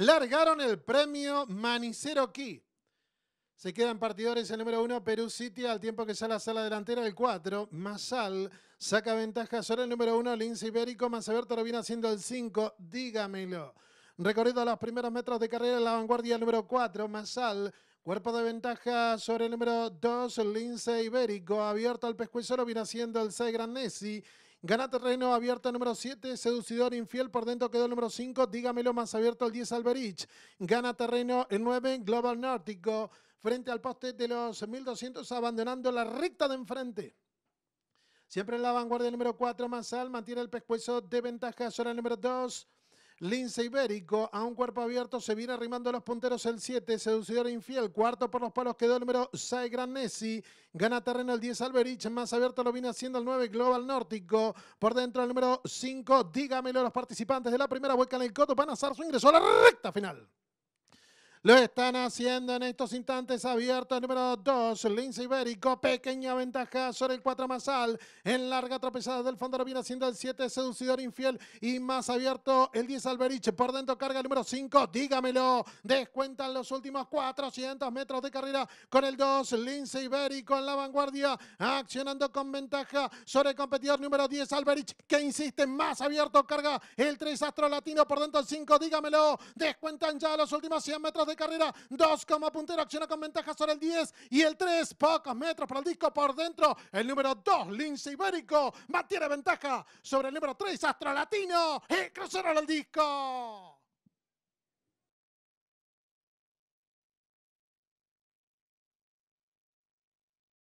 Largaron el premio Manicero Key. Se quedan partidores el número uno Perú City, al tiempo que sale a sala delantera el 4. Masal saca ventaja sobre el número 1, Lince Ibérico. Manseberto lo viene haciendo el 5, dígamelo. Recorrido a los primeros metros de carrera, la vanguardia el número 4, Masal. Cuerpo de ventaja sobre el número 2, Lince Ibérico. Abierto al pescuezo, lo viene haciendo el 6, Grandesi. Gana terreno abierto número 7, Seducidor Infiel por dentro quedó el número 5, Dígamelo más abierto el 10 Alberich. Gana terreno el 9, Global Nórdico frente al poste de los 1200 abandonando la recta de enfrente. Siempre en la vanguardia el número 4, Masal mantiene el pescuezo de ventaja zona el número 2. Lince Ibérico a un cuerpo abierto. Se viene arrimando los punteros el 7. Seducidor e Infiel. Cuarto por los palos quedó el número 6 Nessi, Gana terreno el 10 Alberich. Más abierto lo viene haciendo el 9 Global Nórtico. Por dentro el número 5. Dígamelo los participantes de la primera vuelta en el Coto. Van a hacer su ingreso a la recta final. Lo están haciendo en estos instantes Abierto el Número 2, Lince Ibérico. Pequeña ventaja sobre el 4 Masal. En larga tropezada del fondo lo viene haciendo el 7, Seducidor Infiel. Y más abierto el 10 Alberich. Por dentro carga el número 5, dígamelo. Descuentan los últimos 400 metros de carrera con el 2, Lince Ibérico en la vanguardia. Accionando con ventaja sobre el competidor número 10, Alberich. Que insiste, más abierto carga el 3 Astro Latino. Por dentro el 5, dígamelo. Descuentan ya los últimos 100 metros de de carrera. 2 como puntero, acciona con ventaja sobre el 10 y el 3. Pocos metros para el disco por dentro. El número 2, Lince Ibérico, mantiene ventaja sobre el número 3, latino Y cruzaron el disco.